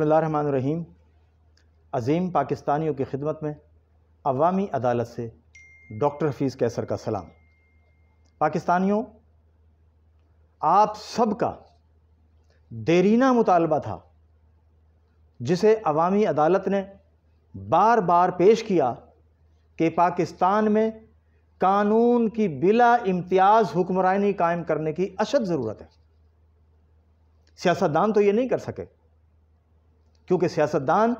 बसमीम अज़ीम पाकिस्तानियों की खिदमत में अवामी अदालत से डॉक्टर हफीज़ कैसर का सलाम पाकिस्तानियों आप सब का देरीना मुतालबा था जिसे अवामी अदालत ने बार बार पेश किया कि पाकिस्तान में कानून की बिला इम्तियाज़ हुक्मरानी कायम करने की अशद ज़रूरत है सियासतदान तो ये नहीं कर सके क्योंकि सियासतदान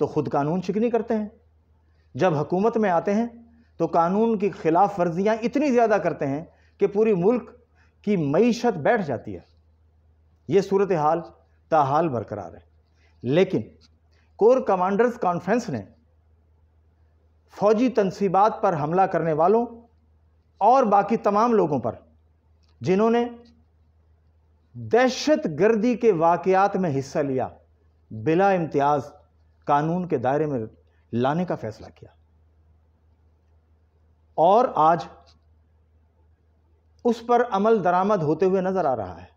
तो ख़ुद कानून शिकनी करते हैं जब हुकूमत में आते हैं तो कानून की खिलाफ वर्जियाँ इतनी ज़्यादा करते हैं कि पूरी मुल्क की मीशत बैठ जाती है ये सूरत हाल ताहाल बरकरार है लेकिन कोर कमांडर्स कॉन्फ्रेंस ने फौजी तनसीबात पर हमला करने वालों और बाकी तमाम लोगों पर जिन्होंने दहशत गर्दी के वाकयात में हिस्सा लिया बिला इम्तियाज़ कानून के दायरे में लाने का फैसला किया और आज उस पर अमल दरामद होते हुए नज़र आ रहा है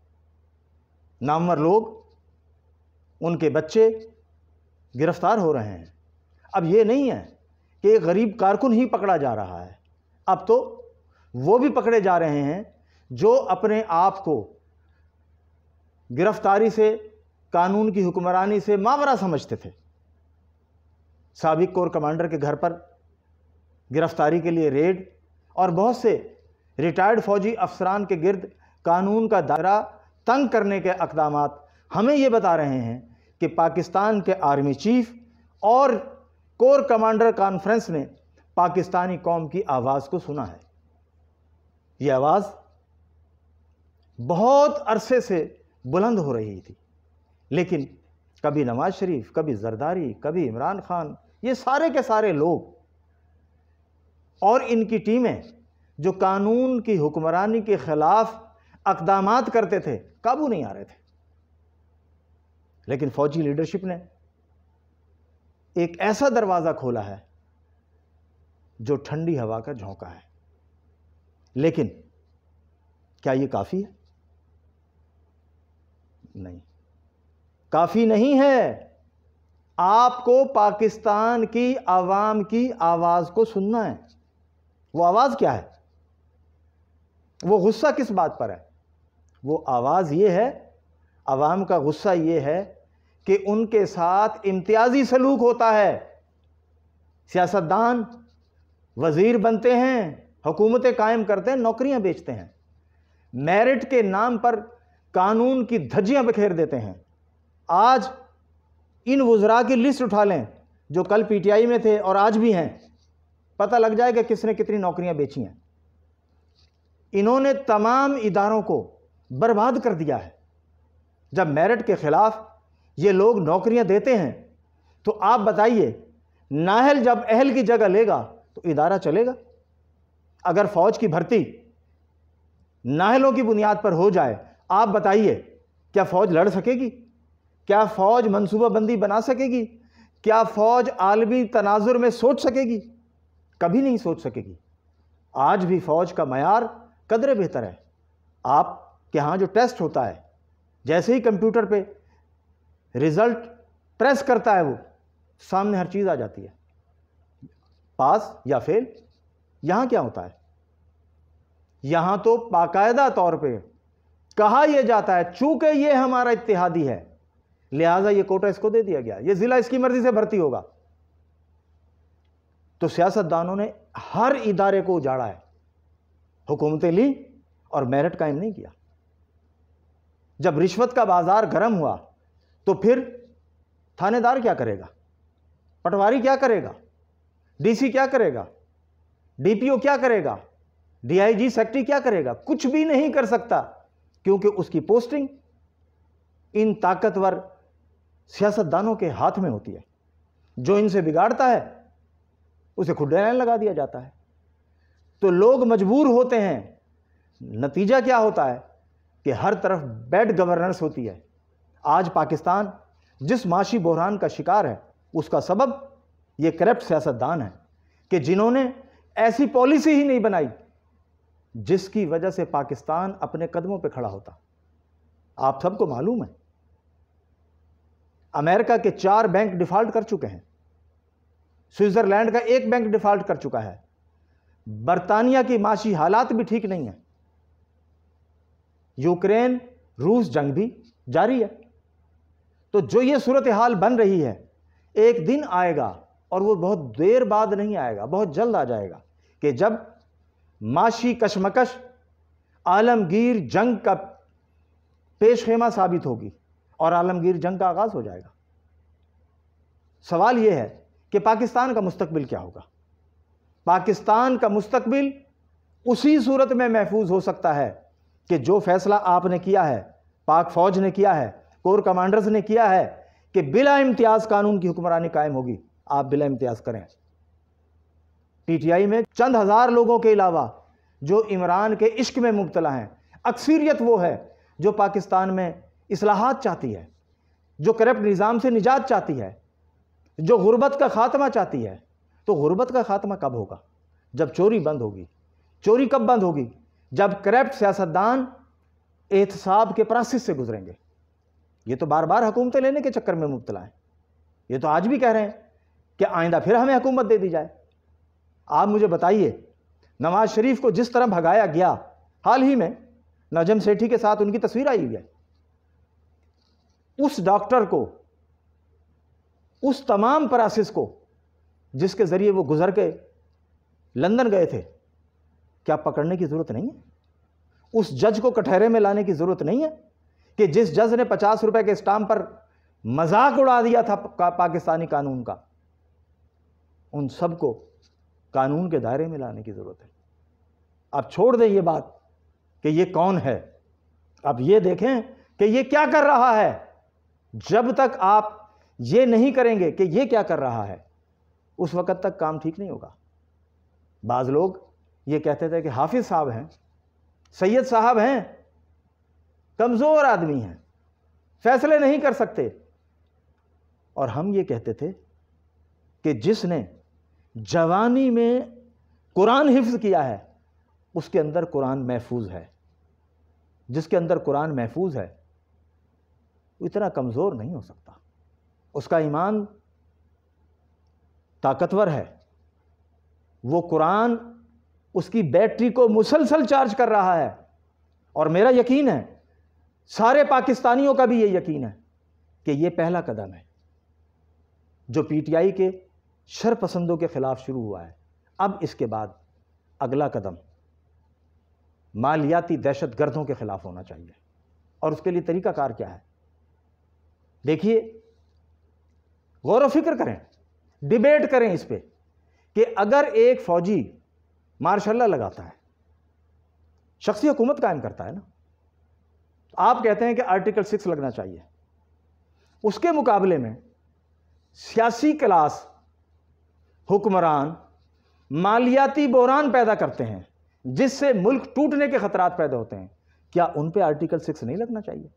नामवर लोग उनके बच्चे गिरफ्तार हो रहे हैं अब ये नहीं है कि एक गरीब कारकुन ही पकड़ा जा रहा है अब तो वो भी पकड़े जा रहे हैं जो अपने आप को गिरफ्तारी से कानून की हुक्मरानी से मावरा समझते थे सबक कोर कमांडर के घर पर गिरफ्तारी के लिए रेड और बहुत से रिटायर्ड फौजी अफसरान के गिर्द कानून का दायरा तंग करने के अकदाम हमें ये बता रहे हैं कि पाकिस्तान के आर्मी चीफ और कोर कमांडर कॉन्फ्रेंस ने पाकिस्तानी कौम की आवाज़ को सुना है यह आवाज़ बहुत अरसे से बुलंद हो रही थी लेकिन कभी नवाज शरीफ कभी जरदारी कभी इमरान खान ये सारे के सारे लोग और इनकी टीमें जो कानून की हुक्मरानी के ख़िलाफ़ अकदाम करते थे काबू नहीं आ रहे थे लेकिन फ़ौजी लीडरशिप ने एक ऐसा दरवाज़ा खोला है जो ठंडी हवा का झोंका है लेकिन क्या ये काफ़ी है नहीं काफ़ी नहीं है आपको पाकिस्तान की आवाम की आवाज़ को सुनना है वो आवाज़ क्या है वो गुस्सा किस बात पर है वो आवाज़ ये है आवाम का गुस्सा ये है कि उनके साथ इम्तियाज़ी सलूक होता है सियासतदान वज़ीर बनते हैं हुकूमतें कायम करते हैं नौकरियां बेचते हैं मेरिट के नाम पर कानून की धज्जियां बखेर देते हैं आज इन वज़रा की लिस्ट उठा लें जो कल पीटीआई में थे और आज भी हैं पता लग जाए कि किसने कितनी नौकरियां बेची हैं इन्होंने तमाम इदारों को बर्बाद कर दिया है जब मेरिट के ख़िलाफ़ ये लोग नौकरियां देते हैं तो आप बताइए नाहल जब अहल की जगह लेगा तो इदारा चलेगा अगर फ़ौज की भर्ती नाहलों की बुनियाद पर हो जाए आप बताइए क्या फ़ौज लड़ सकेगी क्या फ़ौज मनसूबाबंदी बना सकेगी क्या फ़ौज आलमी तनाजुर में सोच सकेगी कभी नहीं सोच सकेगी आज भी फ़ौज का मैार कदर बेहतर है आप के यहाँ जो टेस्ट होता है जैसे ही कंप्यूटर पे रिज़ल्ट प्रेस करता है वो सामने हर चीज़ आ जाती है पास या फेल यहाँ क्या होता है यहाँ तो बाकायदा तौर पे कहा यह जाता है चूँकि ये हमारा इतिहादी है लिहाजा ये कोटा इसको दे दिया गया ये ज़िला इसकी मर्ज़ी से भर्ती होगा तो सियासतदानों ने हर इदारे को उजाड़ा है हुकूमतें ली और मेरिट कायम नहीं किया जब रिश्वत का बाज़ार गर्म हुआ तो फिर थानेदार क्या करेगा पटवारी क्या करेगा डीसी क्या करेगा डीपीओ क्या करेगा डीआईजी सेक्रेटरी क्या करेगा कुछ भी नहीं कर सकता क्योंकि उसकी पोस्टिंग इन ताकतवर सियासतदानों के हाथ में होती है जो इनसे बिगाड़ता है उसे खुडलाइन लगा दिया जाता है तो लोग मजबूर होते हैं नतीजा क्या होता है कि हर तरफ बैड गवर्नेंस होती है आज पाकिस्तान जिस माशी बहरान का शिकार है उसका सबब ये करप्ट सियासतदान है कि जिन्होंने ऐसी पॉलिसी ही नहीं बनाई जिसकी वजह से पाकिस्तान अपने कदमों पर खड़ा होता आप सबको मालूम है अमेरिका के चार बैंक डिफ़ॉल्ट कर चुके हैं स्विट्ज़रलैंड का एक बैंक डिफ़ॉल्ट कर चुका है बरतानिया की माशी हालात भी ठीक नहीं है यूक्रेन रूस जंग भी जारी है तो जो ये सूरत हाल बन रही है एक दिन आएगा और वो बहुत देर बाद नहीं आएगा बहुत जल्द आ जाएगा कि जब माशी कशमकश आलमगीर जंग का पेश खेमा साबित होगी और आलमगीर जंग का आगाज़ हो जाएगा सवाल यह है कि पाकिस्तान का मुस्तबिल क्या होगा पाकिस्तान का मुस्तबिल उसी सूरत में महफूज हो सकता है कि जो फैसला आपने किया है पाक फ़ौज ने किया है कोर कमांडर्स ने किया है कि बिला इम्तियाज़ कानून की हुक्मरानी कायम होगी आप बिला इम्तियाज़ करें पीटीआई में चंद हज़ार लोगों के अलावा जो इमरान के इश्क में मुबतला हैं अक्सरियत वो है जो पाकिस्तान में असलाहत चाहती है जो करप्ट निज़ाम से निजात चाहती है जो गुर्बत का खात्मा चाहती है तो गुर्बत का खात्मा कब होगा जब चोरी बंद होगी चोरी कब बंद होगी जब करप्ट सियासतदान एहतसाब के प्रासिस से गुजरेंगे ये तो बार बार हुकूमतें लेने के चक्कर में मुबतला हैं ये तो आज भी कह रहे हैं कि आइंदा फिर हमें हुकूमत दे दी जाए आप मुझे बताइए नवाज शरीफ को जिस तरह भगाया गया हाल ही में नजम सेठी के साथ उनकी तस्वीर आई हुई है उस डॉक्टर को उस तमाम प्रासेस को जिसके ज़रिए वो गुज़र के लंदन गए थे क्या पकड़ने की ज़रूरत नहीं है उस जज को कटहरे में लाने की ज़रूरत नहीं है कि जिस जज ने पचास रुपए के स्टाम्प पर मजाक उड़ा दिया था पाकिस्तानी कानून का उन सबको कानून के दायरे में लाने की ज़रूरत है अब छोड़ दें ये बात कि ये कौन है अब ये देखें कि ये क्या कर रहा है जब तक आप ये नहीं करेंगे कि ये क्या कर रहा है उस वक़्त तक काम ठीक नहीं होगा बाज़ लोग ये कहते थे कि हाफिज़ साहब हैं सैयद साहब हैं कमज़ोर आदमी हैं फैसले नहीं कर सकते और हम ये कहते थे कि जिसने जवानी में कुरान हिफ्ज़ किया है उसके अंदर कुरान महफूज है जिसके अंदर कुरान महफूज है इतना कमज़ोर नहीं हो सकता उसका ईमान ताकतवर है वो कुरान उसकी बैटरी को मुसलसल चार्ज कर रहा है और मेरा यकीन है सारे पाकिस्तानियों का भी ये यकीन है कि ये पहला कदम है जो पीटीआई के शरपसंदों के ख़िलाफ़ शुरू हुआ है अब इसके बाद अगला कदम मालियाती दहशत गर्दों के ख़िलाफ़ होना चाहिए और उसके लिए तरीक़ाकार क्या है देखिए गौर फिक्र करें डिबेट करें इस पर कि अगर एक फौजी मार्शाला लगाता है शख्सी हुकूमत कायम करता है ना तो आप कहते हैं कि आर्टिकल सिक्स लगना चाहिए उसके मुकाबले में सियासी क्लास हुक्मरान मालियाती बहरान पैदा करते हैं जिससे मुल्क टूटने के खतरात पैदा होते हैं क्या उन पे आर्टिकल सिक्स नहीं लगना चाहिए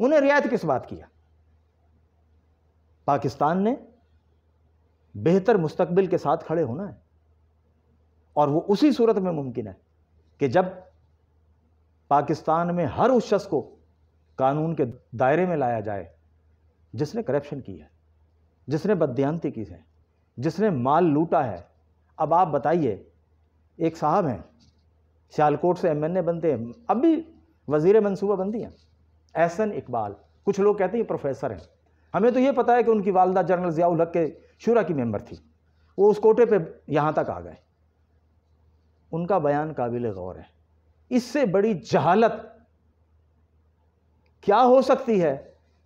उन्हें रियायत किस बात किया पाकिस्तान ने बेहतर मुस्तबिल के साथ खड़े होना है और वो उसी सूरत में मुमकिन है कि जब पाकिस्तान में हर उस शख्स को कानून के दायरे में लाया जाए जिसने करप्शन की है जिसने बदयांती की है जिसने माल लूटा है अब आप बताइए एक साहब हैं सियालकोट से एमएनए बनते हैं अब भी वज़ी मनसूबा बनती हैं एहसन इकबाल कुछ लोग कहते हैं प्रोफेसर हैं हमें तो ये पता है कि उनकी वालदा जनरल ज़ियाउल हक के शुरा की मेंबर थी वो उस कोटे पे यहाँ तक आ गए उनका बयान काबिल गौर है इससे बड़ी जहालत क्या हो सकती है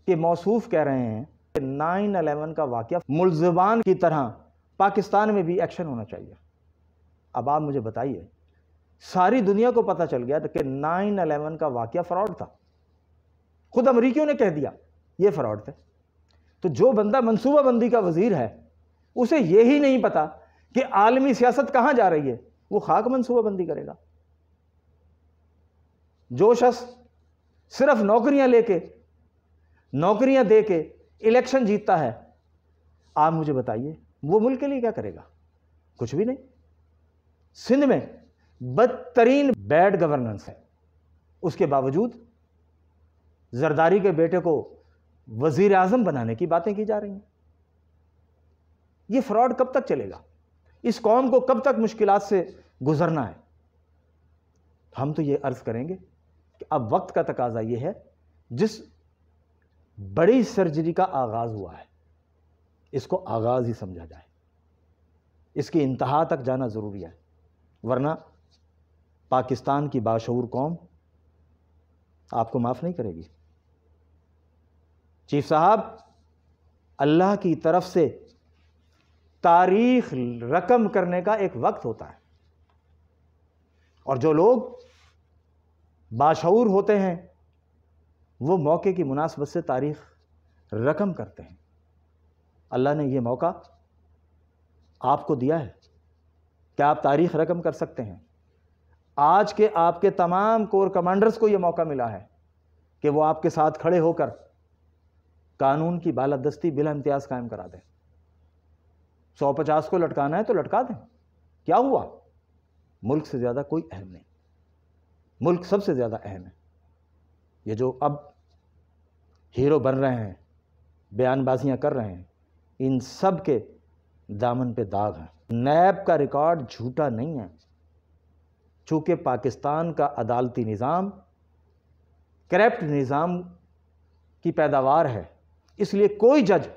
कि मौसूफ कह रहे हैं कि नाइन अलेवन का वाक्य मुलजबान की तरह पाकिस्तान में भी एक्शन होना चाहिए अब आप मुझे बताइए सारी दुनिया को पता चल गया था कि नाइन अलेवन का वाक्य फ्रॉड था खुद अमरीकियों ने कह दिया ये फ्रॉड थे तो जो बंदा मनसूबाबंदी का वजीर है उसे ये ही नहीं पता कि आलमी सियासत कहाँ जा रही है वो खाक मनसूबाबंदी करेगा जो शख्स सिर्फ नौकरियां लेके नौकरियां दे के इलेक्शन जीतता है आप मुझे बताइए वो मुल्क के लिए क्या करेगा कुछ भी नहीं सिंध में बदतरीन बैड गवर्नेंस है उसके बावजूद जरदारी के बेटे को वजीर आजम बनाने की बातें की जा रही हैं ये फ्रॉड कब तक चलेगा इस कौम को कब तक मुश्किल से गुजरना है हम तो ये अर्ज़ करेंगे कि अब वक्त का तकाजा ये है जिस बड़ी सर्जरी का आगाज़ हुआ है इसको आगाज़ ही समझा जाए इसकी इंतहा तक जाना ज़रूरी है वरना पाकिस्तान की बाशूर कौम आपको माफ़ नहीं करेगी चीफ साहब अल्लाह की तरफ से तारीख रकम करने का एक वक्त होता है और जो लोग बाशूर होते हैं वो मौके की मुनासबत से तारीख रकम करते हैं अल्लाह ने ये मौका आपको दिया है क्या आप तारीख रकम कर सकते हैं आज के आपके तमाम कोर कमांडर्स को ये मौका मिला है कि वो आपके साथ खड़े होकर कानून की बालादस्ती बिला इम्तियाज कायम करा दें सौ पचास को लटकाना है तो लटका दें क्या हुआ मुल्क से ज़्यादा कोई अहम नहीं मुल्क सबसे ज़्यादा अहम है ये जो अब हीरो बन रहे हैं बयानबाजियाँ कर रहे हैं इन सब के दामन पे दाग हैं नैब का रिकॉर्ड झूठा नहीं है चूँकि पाकिस्तान का अदालती निज़ाम करप्ट निज़ाम की पैदावार है इसलिए कोई जज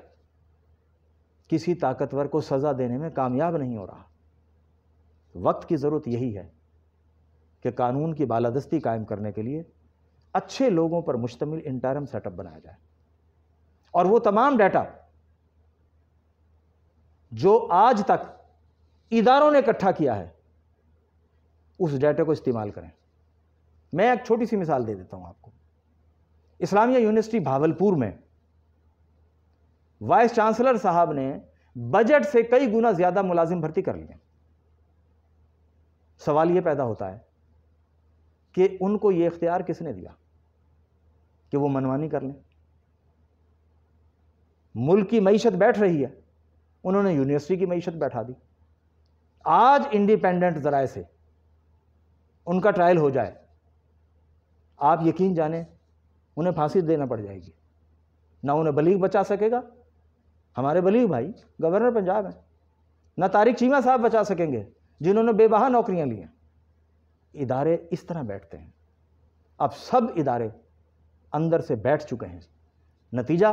किसी ताकतवर को सज़ा देने में कामयाब नहीं हो रहा वक्त की ज़रूरत यही है कि कानून की बालादस्ती कायम करने के लिए अच्छे लोगों पर मुश्तमिल इंटरम सेटअप बनाया जाए और वो तमाम डाटा जो आज तक इदारों ने इकट्ठा किया है उस डाटा को इस्तेमाल करें मैं एक छोटी सी मिसाल दे देता हूं आपको इस्लामिया यूनिवर्सिटी भावलपुर में वाइस चांसलर साहब ने बजट से कई गुना ज़्यादा मुलाजिम भर्ती कर लिए सवाल ये पैदा होता है कि उनको ये इख्तियार किसने दिया कि वो मनमानी कर लें मुल्क की मीशत बैठ रही है उन्होंने यूनिवर्सिटी की मीशत बैठा दी आज इंडिपेंडेंट ज़राए से उनका ट्रायल हो जाए आप यकीन जाने उन्हें फांसी देना पड़ जाएगी ना उन्हें बलीग बचा सकेगा हमारे बली भाई गवर्नर पंजाब हैं ना तारिक चीमा साहब बचा सकेंगे जिन्होंने बेबाह नौकरियां ली हैं इदारे इस तरह बैठते हैं अब सब इदारे अंदर से बैठ चुके हैं नतीजा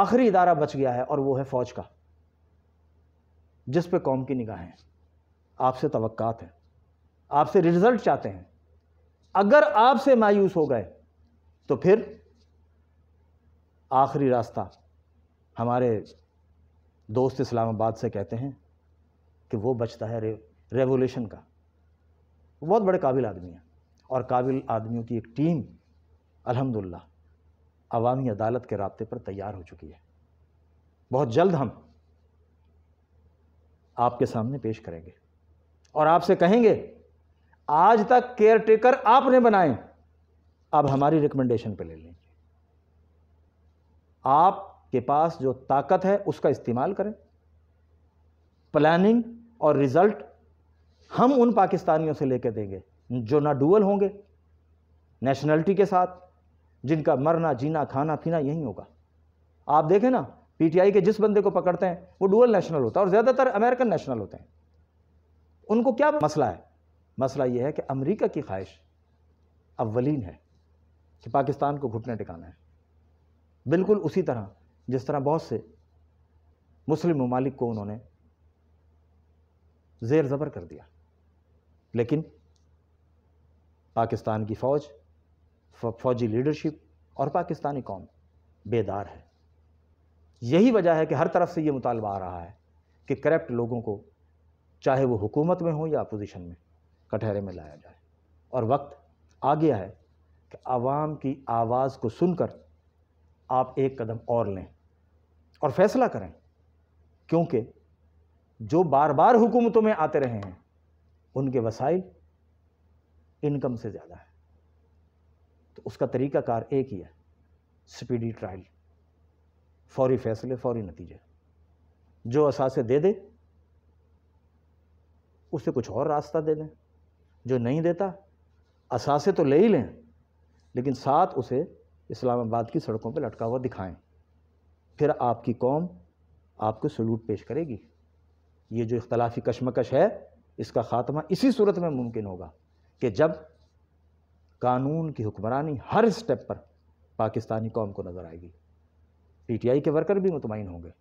आखिरी इदारा बच गया है और वो है फ़ौज का जिस पे कौम की निगाहें आपसे तवक्कात हैं आपसे रिजल्ट चाहते हैं अगर आपसे मायूस हो गए तो फिर आखिरी रास्ता हमारे दोस्त इस्लामाबाद से कहते हैं कि वो बचता है रेवोल्यूशन का वो बहुत बड़े काबिल आदमी हैं और काबिल आदमियों की एक टीम अल्हम्दुलिल्लाह अवामी अदालत के रबते पर तैयार हो चुकी है बहुत जल्द हम आपके सामने पेश करेंगे और आपसे कहेंगे आज तक केयर टेकर आपने बनाए अब हमारी रिकमेंडेशन पे ले लेंगे आप के पास जो ताकत है उसका इस्तेमाल करें प्लानिंग और रिज़ल्ट हम उन पाकिस्तानियों से लेकर देंगे जो ना डुअल होंगे नेशनलिटी के साथ जिनका मरना जीना खाना पीना यही होगा आप देखें ना पीटीआई के जिस बंदे को पकड़ते हैं वो डुअल नेशनल होता है और ज़्यादातर अमेरिकन नेशनल होते हैं उनको क्या मसला है मसला ये है कि अमेरिका की ख्वाहिश अवलिन है कि पाकिस्तान को घुटने टिकाना है बिल्कुल उसी तरह जिस तरह बहुत से मुस्लिम ममालिक को उन्होंने ज़ेर ज़बर कर दिया लेकिन पाकिस्तान की फ़ौज फौजी लीडरशिप और पाकिस्तानी कौम बेदार है यही वजह है कि हर तरफ से ये मुतालबा आ रहा है कि करप्ट लोगों को चाहे वो हुकूमत में हो या अपोजिशन में कटहरे में लाया जाए और वक्त आ गया है कि आवाम की आवाज़ को सुनकर आप एक कदम और लें और फैसला करें क्योंकि जो बार बार हुकूमतों में आते रहे हैं उनके वसाइल इनकम से ज़्यादा है तो उसका तरीक़ाकार एक ही है स्पीडी ट्रायल फौरी फैसले फौरी नतीजे जो असासे दे दे उसे कुछ और रास्ता दे दें जो नहीं देता असासे तो ले ही लें लेकिन साथ उसे इस्लामाबाद की सड़कों पर लटका हुआ दिखाएं फिर आपकी कौम आपको सलूट पेश करेगी ये जो इख्तलाफी कशमकश है इसका ख़ात्मा इसी सूरत में मुमकिन होगा कि जब कानून की हुक्मरानी हर स्टेप पर पाकिस्तानी कौम को नज़र आएगी पीटीआई के वर्कर भी मुतमिन होंगे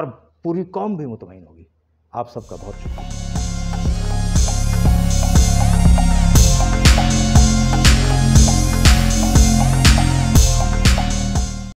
और पूरी कौम भी मुतमिन होगी आप सबका बहुत शुक्रिया